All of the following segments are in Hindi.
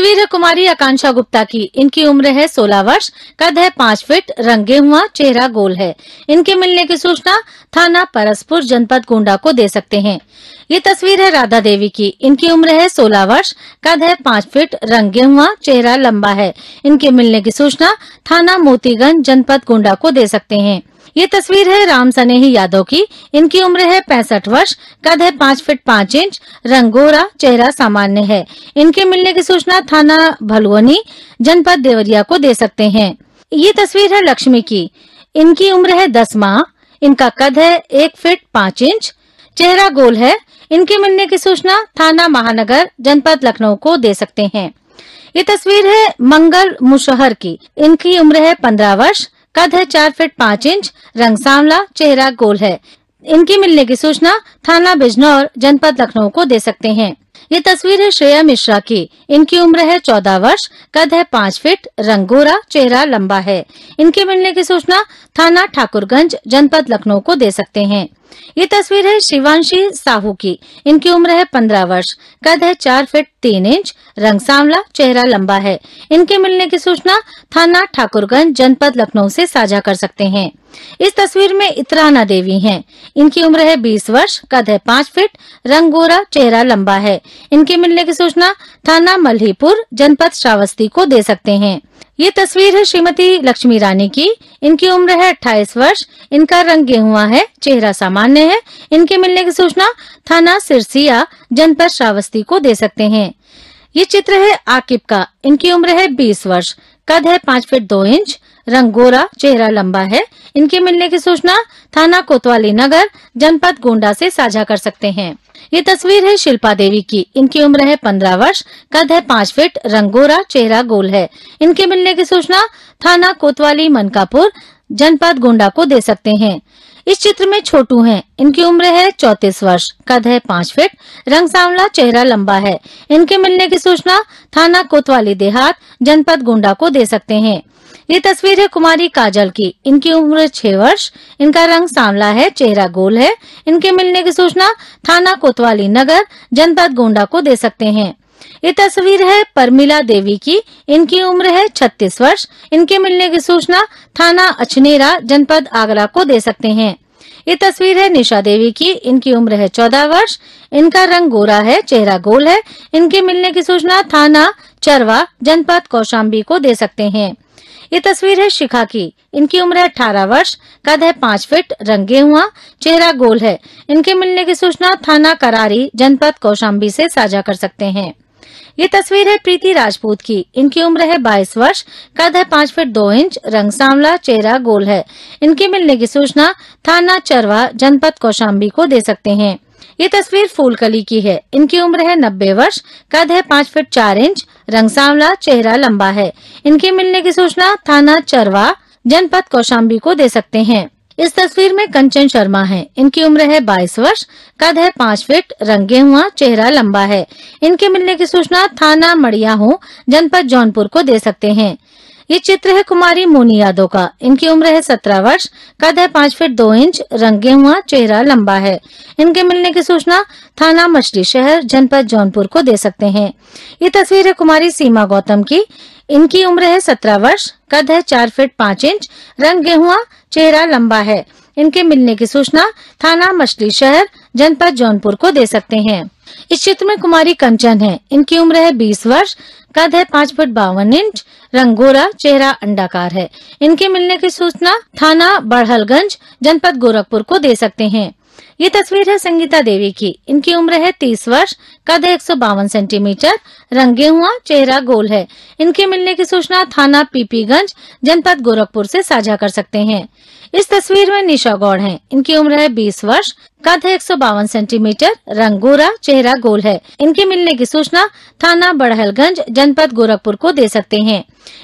तस्वीर है कुमारी आकांक्षा गुप्ता की इनकी उम्र है 16 वर्ष कद है पाँच फीट रंगे हुआ चेहरा गोल है इनके मिलने की सूचना थाना परसपुर जनपद गोंडा को दे सकते हैं ये तस्वीर है राधा देवी की इनकी उम्र है 16 वर्ष कद है पाँच फीट रंगे हुआ चेहरा लंबा है इनके मिलने की सूचना थाना मोतीगंज जनपद गोंडा को दे सकते हैं ये तस्वीर है राम सनेही यादव की इनकी उम्र है पैंसठ वर्ष कद है पाँच फीट पाँच इंच रंग गोरा चेहरा सामान्य है इनके मिलने की सूचना थाना भलुवनी जनपद देवरिया को दे सकते हैं ये तस्वीर है लक्ष्मी की इनकी उम्र है दस माह इनका कद है एक फीट पाँच इंच चेहरा गोल है इनके मिलने की सूचना थाना महानगर जनपद लखनऊ को दे सकते हैं ये तस्वीर है मंगल मुशहर की इनकी उम्र है पंद्रह वर्ष कद है चार फीट पाँच इंच रंग सांवला चेहरा गोल है इनके मिलने की सूचना थाना बिजनौर जनपद लखनऊ को दे सकते हैं ये तस्वीर है श्रेया मिश्रा की इनकी उम्र है चौदह वर्ष कद है पाँच फीट रंग गोरा चेहरा लंबा है इनके मिलने की सूचना थाना ठाकुरगंज जनपद लखनऊ को दे सकते हैं ये तस्वीर है शिवांशी साहू की इनकी उम्र है पंद्रह वर्ष कद है चार फीट तीन इंच रंग सांवला चेहरा लंबा है इनके मिलने की सूचना थाना ठाकुरगंज जनपद लखनऊ से साझा कर सकते हैं इस तस्वीर में इतराना देवी हैं। इनकी उम्र है बीस वर्ष कद है पाँच फीट रंग गोरा चेहरा लंबा है इनके मिलने की सूचना थाना मल्हीपुर जनपद श्रावस्ती को दे सकते हैं ये तस्वीर है श्रीमती लक्ष्मी रानी की इनकी उम्र है अट्ठाईस वर्ष इनका रंग गेहुआ है चेहरा सामान्य है इनके मिलने की सूचना थाना सिरसिया जनपद श्रावस्ती को दे सकते हैं ये चित्र है आकिब का इनकी उम्र है 20 वर्ष कद है पाँच फीट दो इंच रंग गोरा चेहरा लंबा है इनके मिलने की सूचना थाना कोतवाली नगर जनपद गोंडा से साझा कर सकते हैं ये तस्वीर है शिल्पा देवी की इनकी उम्र है पंद्रह वर्ष कद है पाँच फीट रंग गोरा चेहरा गोल है इनके मिलने की सूचना थाना कोतवाली मनकापुर जनपद गोंडा को दे सकते हैं इस चित्र में छोटू हैं। इनकी उम्र है चौतीस वर्ष कद है पाँच फीट रंग सांवला चेहरा लंबा है इनके मिलने की सूचना थाना कोतवाली देहात जनपद गोंडा को दे सकते हैं ये तस्वीर है कुमारी काजल की इनकी उम्र छह वर्ष इनका रंग सांवला है चेहरा गोल है इनके मिलने की सूचना थाना कोतवाली नगर जनपद गोंडा को दे सकते हैं ये तस्वीर है परमिला देवी की इनकी उम्र है छत्तीस वर्ष इनके मिलने की सूचना थाना अचनेरा जनपद आगरा को दे सकते हैं ये तस्वीर है निशा देवी की इनकी उम्र है चौदह वर्ष इनका रंग गोरा है चेहरा गोल है इनके मिलने की सूचना थाना चरवा जनपद कौशाम्बी को दे सकते हैं ये तस्वीर है शिखा की इनकी उम्र है अठारह वर्ष कद है पाँच फीट रंगे हुआ चेहरा गोल है इनके मिलने की सूचना थाना करारी जनपद कौशाम्बी से साझा कर सकते हैं ये तस्वीर है प्रीति राजपूत की इनकी उम्र है 22 वर्ष कद है पाँच फीट दो इंच रंग सांवला चेहरा गोल है इनके मिलने की सूचना थाना चरवा जनपद कौशाम्बी को दे सकते हैं ये तस्वीर फूलकली की है इनकी उम्र है नब्बे वर्ष कद है पाँच फीट चार इंच रंग सांवला चेहरा लंबा है इनके मिलने की सूचना थाना चरवा जनपद कौशाम्बी को दे सकते हैं इस तस्वीर में कंचन शर्मा हैं। इनकी उम्र है 22 वर्ष कद है पाँच फीट रंगे हुआ चेहरा लंबा है इनके मिलने की सूचना थाना मड़िया हो जनपद जौनपुर को दे सकते हैं ये चित्र है कुमारी मोनी यादव का इनकी उम्र है सत्रह वर्ष कद है पाँच फीट दो इंच रंग हुआ चेहरा लंबा है इनके मिलने की सूचना थाना मछली शहर जनपद जौनपुर को दे सकते हैं ये तस्वीर है कुमारी सीमा गौतम की इनकी उम्र है सत्रह वर्ष कद है चार फीट पाँच इंच रंग गेहुआ चेहरा लंबा है इनके मिलने की सूचना थाना मछली शहर जनपद जौनपुर को दे सकते हैं इस चित्र में कुमारी कंचन है इनकी उम्र है बीस वर्ष कद है पाँच फुट बावन इंच रंग गोरा चेहरा अंडाकार है इनके मिलने की सूचना थाना बड़हलगंज जनपद गोरखपुर को दे सकते हैं ये तस्वीर है संगीता देवी की इनकी उम्र है तीस वर्ष कद सौ एक सेंटीमीटर रंगे हुआ चेहरा गोल है इनके मिलने की सूचना थाना पीपीगंज जनपद गोरखपुर से साझा कर सकते हैं इस तस्वीर में निशा गौड़ हैं। इनकी उम्र है बीस वर्ष कद सौ एक सेंटीमीटर रंग गोरा चेहरा गोल है इनके मिलने की सूचना थाना बड़हलगंज जनपद गोरखपुर को दे सकते हैं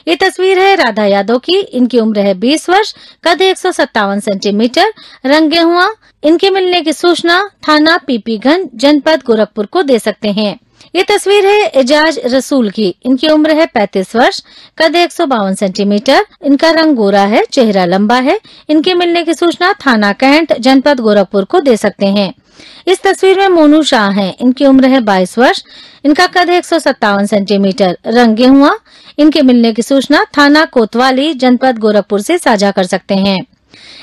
ये तस्वीर है राधा यादव की इनकी उम्र है बीस वर्ष कद एक सेंटीमीटर रंग हुआ इनके मिलने की सूचना थाना पीपीगंज जनपद गोरखपुर को दे सकते हैं ये तस्वीर है एजाज रसूल की इनकी उम्र है पैतीस वर्ष कद एक सेंटीमीटर इनका रंग गोरा है चेहरा लंबा है इनके मिलने की सूचना थाना कैंट जनपद गोरखपुर को दे सकते हैं इस तस्वीर में मोनू शाह हैं। इनकी उम्र है बाईस वर्ष इनका कद एक सेंटीमीटर रंग हुआ इनके मिलने की सूचना थाना कोतवाली जनपद गोरखपुर ऐसी साझा कर सकते हैं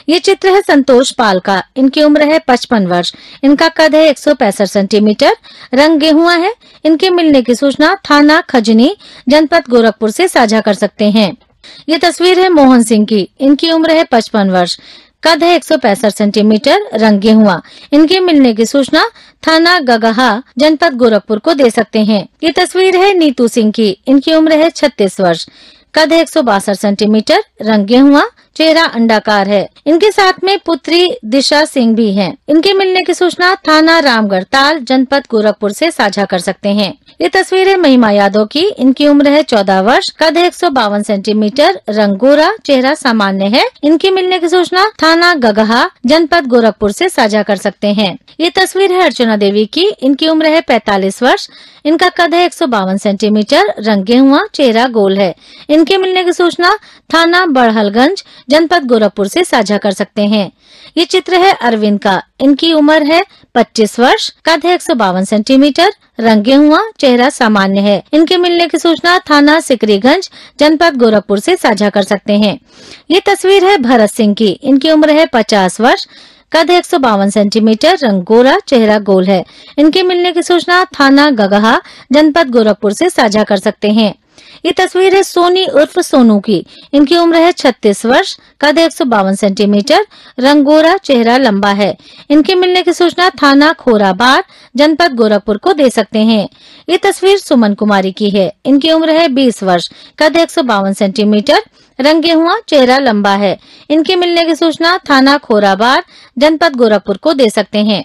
ये चित्र है संतोष पाल का इनकी उम्र है पचपन वर्ष इनका कद है एक सेंटीमीटर रंग गेहुआ है इनके मिलने की सूचना थाना खजनी जनपद गोरखपुर से साझा कर सकते हैं ये तस्वीर है मोहन सिंह की इनकी उम्र है पचपन वर्ष कद है एक सेंटीमीटर रंग गेहुआ इनके मिलने की सूचना थाना गगहा जनपद गोरखपुर को दे सकते हैं ये तस्वीर है नीतू सिंह की इनकी उम्र है छत्तीस वर्ष कद है एक सेंटीमीटर रंग गेहुआ चेहरा अंडाकार है इनके साथ में पुत्री दिशा सिंह भी है इनके मिलने की सूचना थाना रामगढ़ ताल जनपद गोरखपुर से साझा कर सकते हैं ये तस्वीर है महिमा यादव की इनकी उम्र है चौदह वर्ष कद एक सौ बावन सेंटीमीटर रंग गोरा चेहरा सामान्य है इनके मिलने की सूचना थाना गगहा जनपद गोरखपुर से साझा कर सकते हैं ये तस्वीर है अर्चना देवी की इनकी उम्र है पैतालीस वर्ष इनका कद है एक सौ बावन सेंटीमीटर रंग गेहुआ चेहरा गोल है इनके मिलने की सूचना थाना बड़हलगंज जनपद गोरखपुर से साझा कर सकते हैं ये चित्र है अरविंद का इनकी उम्र है 25 वर्ष कद है एक सेंटीमीटर रंगे हुआ चेहरा सामान्य है इनके मिलने की सूचना थाना सिकरीगंज जनपद गोरखपुर से साझा कर सकते हैं ये तस्वीर है भरत सिंह की इनकी उम्र है पचास वर्ष कद एक सौ बावन सेंटीमीटर रंग गोरा चेहरा गोल है इनके मिलने की सूचना थाना गगहा जनपद गोरखपुर से साझा कर सकते हैं ये तस्वीर है सोनी उर्फ सोनू की इनकी उम्र है छत्तीस वर्ष कद एक सेंटीमीटर रंग गोरा चेहरा लंबा है इनके मिलने की सूचना थाना खोराबार जनपद गोरखपुर को दे सकते हैं ये तस्वीर सुमन कुमारी की है इनकी उम्र है बीस वर्ष कद एक सेंटीमीटर रंगे हुआ चेहरा लंबा है इनके मिलने की सूचना थाना खोराबार जनपद गोरखपुर को दे सकते हैं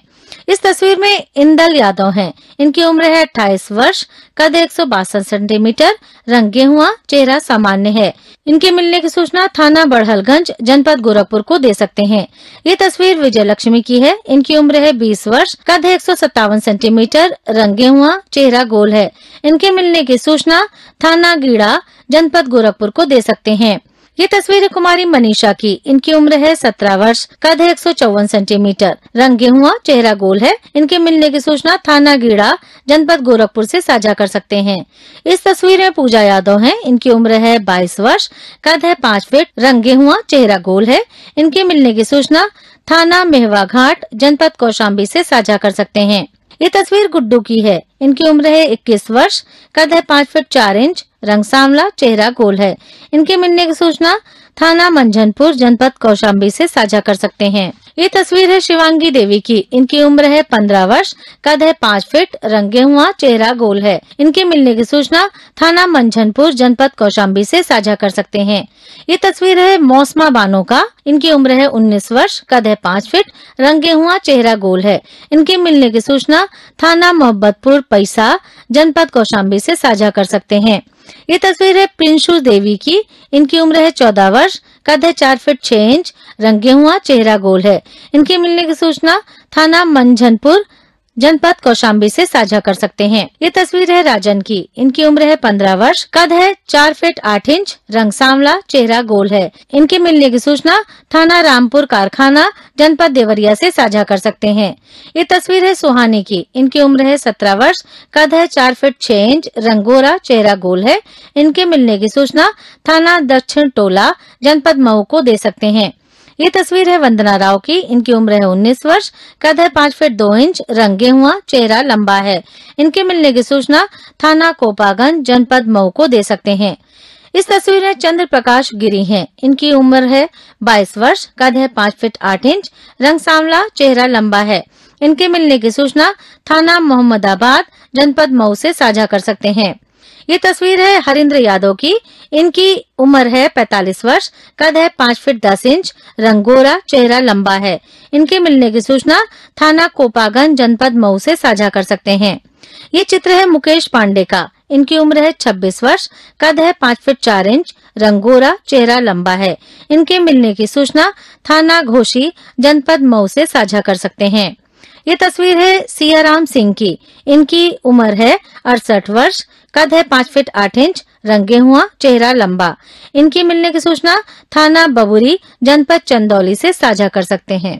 इस तस्वीर में इंदल यादव हैं। इनकी उम्र है अट्ठाईस वर्ष कद एक सेंटीमीटर रंग गेहुआ चेहरा सामान्य है इनके मिलने की सूचना थाना बड़हलगंज जनपद गोरखपुर को दे सकते हैं ये तस्वीर विजय लक्ष्मी की है इनकी उम्र है बीस वर्ष कद एक सेंटीमीटर रंग गेहुआ चेहरा गोल है इनके मिलने की सूचना थाना गीड़ा जनपद गोरखपुर को दे सकते हैं ये तस्वीर है कुमारी मनीषा की इनकी उम्र है सत्रह वर्ष कद है एक सेंटीमीटर रंग गेहुआ चेहरा गोल है इनके मिलने की सूचना थाना गीड़ा जनपद गोरखपुर से साझा कर सकते हैं इस तस्वीर में पूजा यादव है इनकी उम्र है बाईस वर्ष कद है पाँच फीट रंग गेहुआ चेहरा गोल है इनके मिलने की सूचना थाना मेहवा घाट जनपद कौशाम्बी ऐसी साझा कर सकते हैं ये तस्वीर गुड्डू की है इनकी उम्र है 21 वर्ष कद है पाँच फीट चार इंच रंग सांवला चेहरा गोल है इनके मिलने की सूचना थाना मंझनपुर जनपद कौशाम्बी से साझा कर सकते हैं ये तस्वीर है शिवांगी देवी की इनकी उम्र है पंद्रह वर्ष कद है पाँच फीट रंगे हुआ चेहरा गोल है इनके मिलने की सूचना थाना मंझनपुर जनपद कौशाम्बी से साझा कर सकते हैं ये तस्वीर है मौसमा बानो का इनकी उम्र है उन्नीस वर्ष कद है पाँच फीट रंगे हुआ चेहरा गोल है इनके मिलने की सूचना थाना मोहब्बतपुर पैसा जनपद कौशाम्बी ऐसी साझा कर सकते हैं ये तस्वीर है प्रिंशु देवी की इनकी उम्र है चौदह वर्ष कद है चार फीट छह इंच रंगे हुआ चेहरा गोल है इनके मिलने की सूचना थाना मंझनपुर जनपद कौशाम्बी से साझा कर सकते हैं ये तस्वीर है राजन की इनकी उम्र है पंद्रह वर्ष कद है चार फीट आठ इंच रंग सांवला चेहरा गोल है इनके मिलने की सूचना थाना रामपुर कारखाना जनपद देवरिया से साझा कर सकते हैं ये तस्वीर है सुहानी की इनकी उम्र है सत्रह वर्ष कद है चार फीट छह इंच रंग गोरा चेहरा गोल है इनके मिलने की सूचना थाना दक्षिण टोला जनपद मऊ को दे सकते हैं ये तस्वीर है वंदना राव की इनकी उम्र है उन्नीस वर्ष कद है पाँच फीट दो इंच रंग हुआ चेहरा लंबा है इनके मिलने की सूचना थाना कोपागंज जनपद मऊ को दे सकते हैं इस तस्वीर में चंद्र प्रकाश गिरी हैं। इनकी उम्र है 22 वर्ष कद है 5 फीट 8 इंच रंग सांवला चेहरा लंबा है इनके मिलने की सूचना थाना मोहम्मदाबाद जनपद मऊ से साझा कर सकते हैं ये तस्वीर है हरिंद्र यादव की इनकी उम्र है 45 वर्ष कद है 5 फीट 10 इंच रंग गोरा चेहरा लंबा है इनके मिलने की सूचना थाना कोपागंज जनपद मऊ से साझा कर सकते हैं ये चित्र है मुकेश पांडे का इनकी उम्र है छब्बीस वर्ष कद है पाँच फीट चार इंच रंग गोरा चेहरा लंबा है इनके मिलने की सूचना थाना घोषी जनपद मऊ से साझा कर सकते हैं ये तस्वीर है सियाराम सिंह की इनकी उम्र है अड़सठ वर्ष कद है पाँच फीट आठ इंच रंगे हुआ चेहरा लंबा इनकी मिलने की सूचना थाना बबुरी जनपद चंदौली से साझा कर सकते हैं